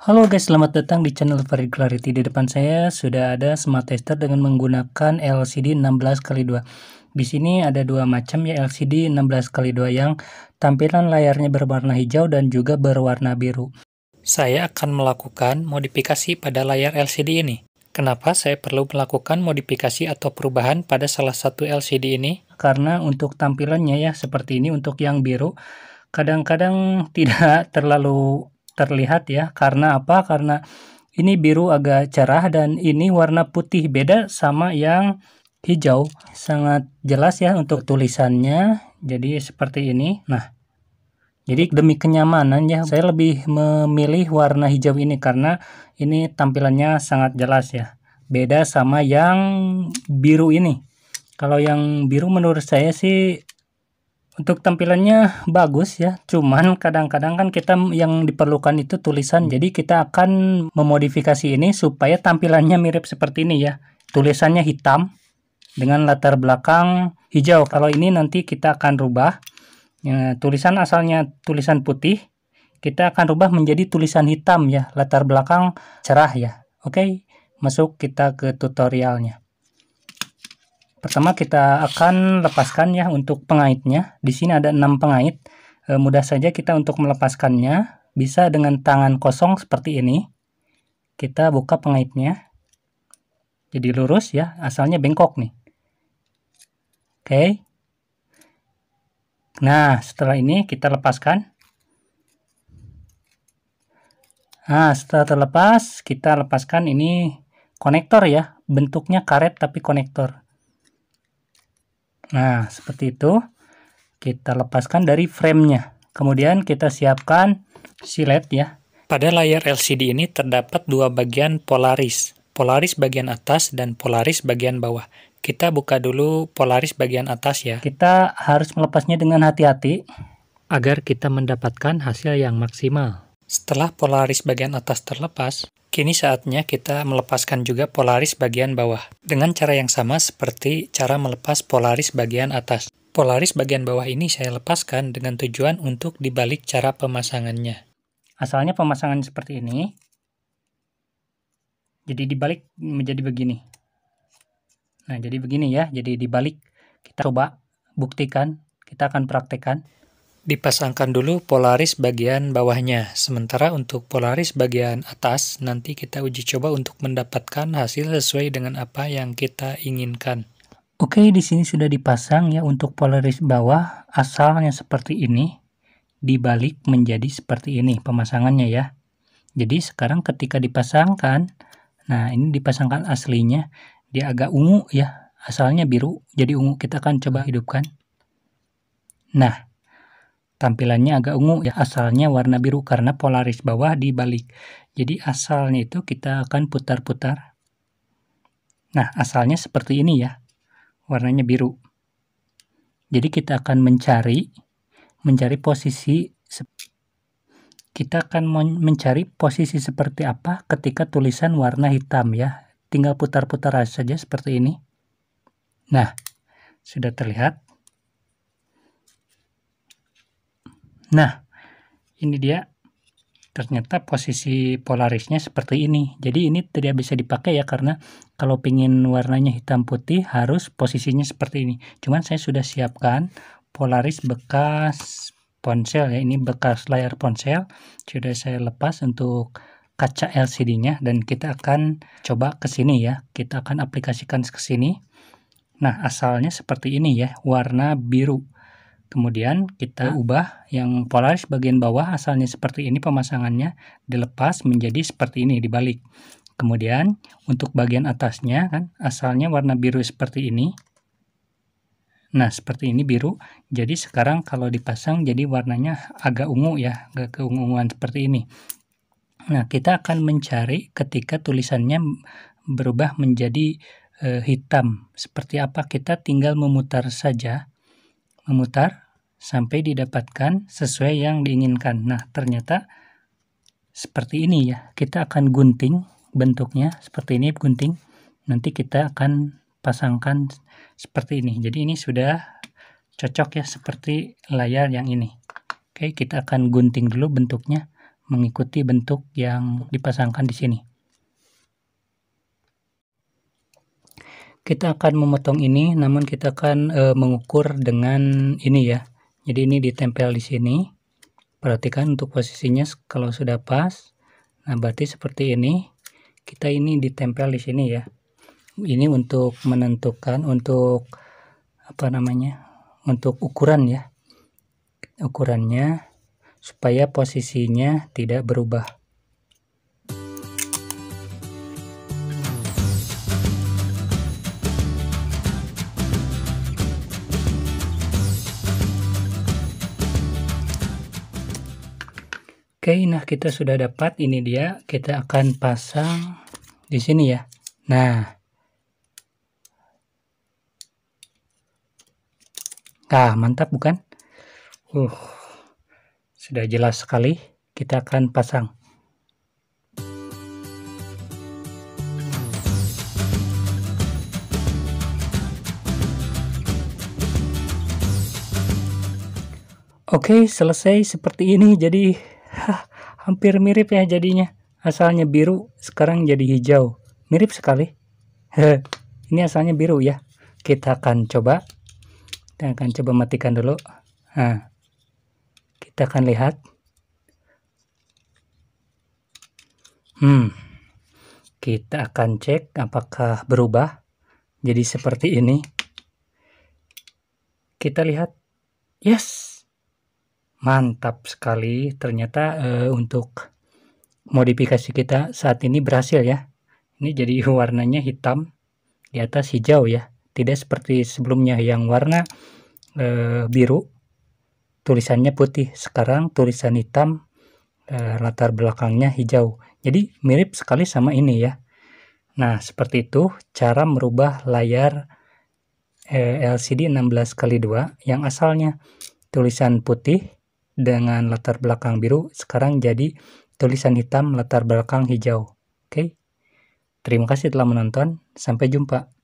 Halo guys, selamat datang di channel Very Clarity. Di depan saya sudah ada smart tester dengan menggunakan LCD 16x2. Di sini ada dua macam ya LCD 16x2 yang tampilan layarnya berwarna hijau dan juga berwarna biru. Saya akan melakukan modifikasi pada layar LCD ini. Kenapa saya perlu melakukan modifikasi atau perubahan pada salah satu LCD ini? Karena untuk tampilannya ya seperti ini untuk yang biru kadang-kadang tidak terlalu terlihat ya. Karena apa? Karena ini biru agak cerah dan ini warna putih beda sama yang hijau. Sangat jelas ya untuk tulisannya. Jadi seperti ini. Nah, jadi demi kenyamanan ya, saya lebih memilih warna hijau ini karena ini tampilannya sangat jelas ya. Beda sama yang biru ini. Kalau yang biru menurut saya sih untuk tampilannya bagus ya cuman kadang-kadang kan kita yang diperlukan itu tulisan jadi kita akan memodifikasi ini supaya tampilannya mirip seperti ini ya tulisannya hitam dengan latar belakang hijau kalau ini nanti kita akan rubah ya, tulisan asalnya tulisan putih kita akan rubah menjadi tulisan hitam ya latar belakang cerah ya oke masuk kita ke tutorialnya Pertama kita akan lepaskan ya untuk pengaitnya. Di sini ada 6 pengait. E, mudah saja kita untuk melepaskannya. Bisa dengan tangan kosong seperti ini. Kita buka pengaitnya. Jadi lurus ya, asalnya bengkok nih. Oke. Okay. Nah, setelah ini kita lepaskan. Nah, setelah terlepas, kita lepaskan ini konektor ya. Bentuknya karet tapi konektor. Nah, seperti itu. Kita lepaskan dari framenya. Kemudian kita siapkan silet ya. Pada layar LCD ini terdapat dua bagian polaris. Polaris bagian atas dan polaris bagian bawah. Kita buka dulu polaris bagian atas ya. Kita harus melepasnya dengan hati-hati. Agar kita mendapatkan hasil yang maksimal. Setelah polaris bagian atas terlepas, Kini saatnya kita melepaskan juga polaris bagian bawah dengan cara yang sama seperti cara melepas polaris bagian atas. Polaris bagian bawah ini saya lepaskan dengan tujuan untuk dibalik cara pemasangannya. Asalnya pemasangan seperti ini. Jadi dibalik menjadi begini. Nah, jadi begini ya. Jadi dibalik kita coba buktikan, kita akan praktekkan dipasangkan dulu polaris bagian bawahnya. Sementara untuk polaris bagian atas, nanti kita uji coba untuk mendapatkan hasil sesuai dengan apa yang kita inginkan. Oke, di sini sudah dipasang ya untuk polaris bawah, asalnya seperti ini, dibalik menjadi seperti ini pemasangannya ya. Jadi sekarang ketika dipasangkan, nah ini dipasangkan aslinya, dia agak ungu ya, asalnya biru, jadi ungu kita akan coba hidupkan. Nah, tampilannya agak ungu ya asalnya warna biru karena polaris bawah dibalik jadi asalnya itu kita akan putar-putar nah asalnya seperti ini ya warnanya biru jadi kita akan mencari mencari posisi kita akan mencari posisi seperti apa ketika tulisan warna hitam ya tinggal putar-putar saja seperti ini nah sudah terlihat Nah, ini dia. Ternyata posisi polarisnya seperti ini. Jadi ini tidak bisa dipakai ya karena kalau pingin warnanya hitam putih harus posisinya seperti ini. Cuman saya sudah siapkan polaris bekas ponsel ya. Ini bekas layar ponsel sudah saya lepas untuk kaca LCD-nya dan kita akan coba ke sini ya. Kita akan aplikasikan ke sini. Nah, asalnya seperti ini ya, warna biru. Kemudian kita oh. ubah yang polaris bagian bawah asalnya seperti ini pemasangannya dilepas menjadi seperti ini dibalik. Kemudian untuk bagian atasnya kan asalnya warna biru seperti ini. Nah seperti ini biru. Jadi sekarang kalau dipasang jadi warnanya agak ungu ya, agak keunguan seperti ini. Nah kita akan mencari ketika tulisannya berubah menjadi e, hitam. Seperti apa kita tinggal memutar saja memutar sampai didapatkan sesuai yang diinginkan. Nah, ternyata seperti ini ya. Kita akan gunting bentuknya seperti ini gunting. Nanti kita akan pasangkan seperti ini. Jadi ini sudah cocok ya seperti layar yang ini. Oke, kita akan gunting dulu bentuknya mengikuti bentuk yang dipasangkan di sini. kita akan memotong ini namun kita akan e, mengukur dengan ini ya jadi ini ditempel di sini perhatikan untuk posisinya kalau sudah pas nah berarti seperti ini kita ini ditempel di sini ya ini untuk menentukan untuk apa namanya untuk ukuran ya ukurannya supaya posisinya tidak berubah Oke, nah kita sudah dapat ini dia. Kita akan pasang di sini ya. Nah. Nah, mantap bukan? Uh. Sudah jelas sekali. Kita akan pasang. Oke, okay, selesai seperti ini. Jadi hampir mirip ya jadinya. Asalnya biru, sekarang jadi hijau. Mirip sekali. Ini asalnya biru ya. Kita akan coba. Kita akan coba matikan dulu. Nah, kita akan lihat. Hmm, kita akan cek apakah berubah jadi seperti ini. Kita lihat. Yes, Mantap sekali, ternyata e, untuk modifikasi kita saat ini berhasil ya. Ini jadi warnanya hitam, di atas hijau ya. Tidak seperti sebelumnya yang warna e, biru, tulisannya putih. Sekarang tulisan hitam, e, latar belakangnya hijau. Jadi mirip sekali sama ini ya. Nah, seperti itu cara merubah layar e, LCD 16x2 yang asalnya tulisan putih dengan latar belakang biru sekarang jadi tulisan hitam latar belakang hijau. Oke, okay? terima kasih telah menonton. Sampai jumpa.